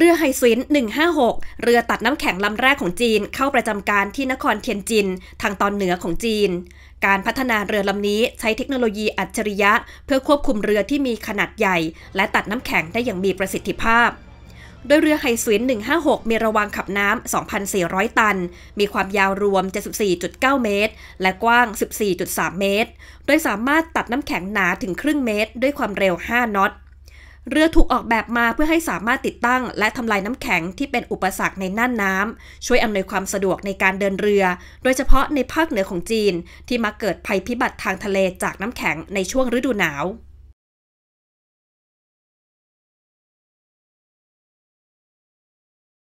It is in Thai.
เรือไฮซิน156 เรือตัดน้ำแข็งลำแรกของจีน เข้าประจำการที่นครเทียนจิน ทางตอนเหนือของจีน การพัฒนาเรือลำนี้ใช้เทคโนโลยีอัจฉริยะ เพื่อควบคุมเรือที่มีขนาดใหญ่ และตัดน้ำแข็งได้อย่างมีประสิทธิภาพ โดยเรือไฮซิน156 มีระวางขับน้ำ 2,400 ตัน มีความยาวรวม 74.9 เมตร และกว้าง 14.3 เมตร โดยสามารถตัดน้ำแข็งหนาถึงครึ่งเมตร ด้วยความเร็ว 5น็อตเรือถูกออกแบบมาเพื่อให้สามารถติดตั้ง และทำลายน้ำแข็งที่เป็นอุปสรรคในน่านน้ำ ช่วยอำนวยความสะดวกในการเดินเรือ โดยเฉพาะในภาคเหนือของจีนที่มาเกิดภัยพิบัติทางทะเลจากน้ำแข็งในช่วงฤดูหนาว